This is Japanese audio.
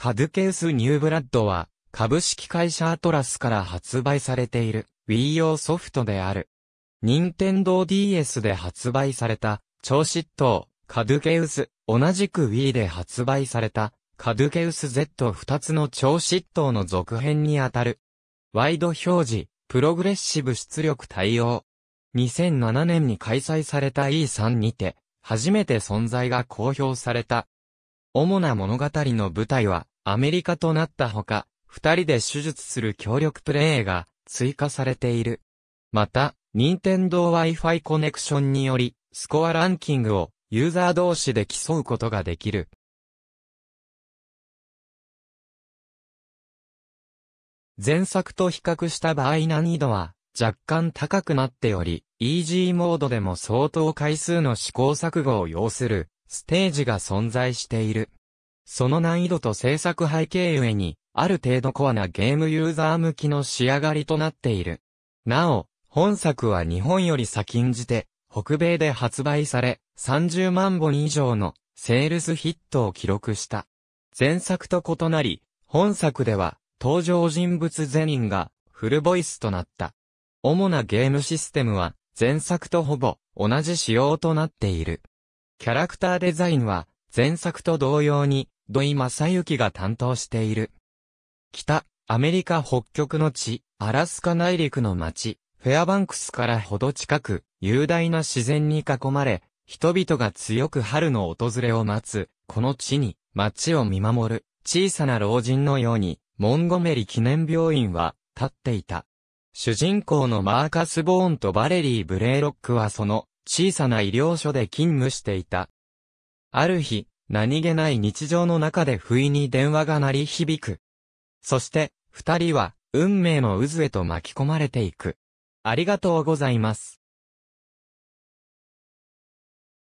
カドケウス・ニューブラッドは、株式会社アトラスから発売されている Wii 用ソフトである。任天堂 DS で発売された、超執刀、カドケウス、同じく Wii で発売された、カドケウス Z2 つの超執刀の続編にあたる。ワイド表示、プログレッシブ出力対応。2007年に開催された E3 にて、初めて存在が公表された。主な物語の舞台は、アメリカとなったほか、二人で手術する協力プレイが追加されている。また、任天堂 Wi-Fi コネクションにより、スコアランキングをユーザー同士で競うことができる。前作と比較した場合難易度は若干高くなっており、イージーモードでも相当回数の試行錯誤を要するステージが存在している。その難易度と制作背景ゆえに、ある程度コアなゲームユーザー向きの仕上がりとなっている。なお、本作は日本より先んじて、北米で発売され、30万本以上のセールスヒットを記録した。前作と異なり、本作では、登場人物全員がフルボイスとなった。主なゲームシステムは、前作とほぼ同じ仕様となっている。キャラクターデザインは、前作と同様に、土井正幸が担当している。北、アメリカ北極の地、アラスカ内陸の町、フェアバンクスからほど近く、雄大な自然に囲まれ、人々が強く春の訪れを待つ、この地に、町を見守る、小さな老人のように、モンゴメリ記念病院は、立っていた。主人公のマーカス・ボーンとバレリー・ブレイロックはその、小さな医療所で勤務していた。ある日、何気ない日常の中で不意に電話が鳴り響く。そして、二人は、運命の渦へと巻き込まれていく。ありがとうございます。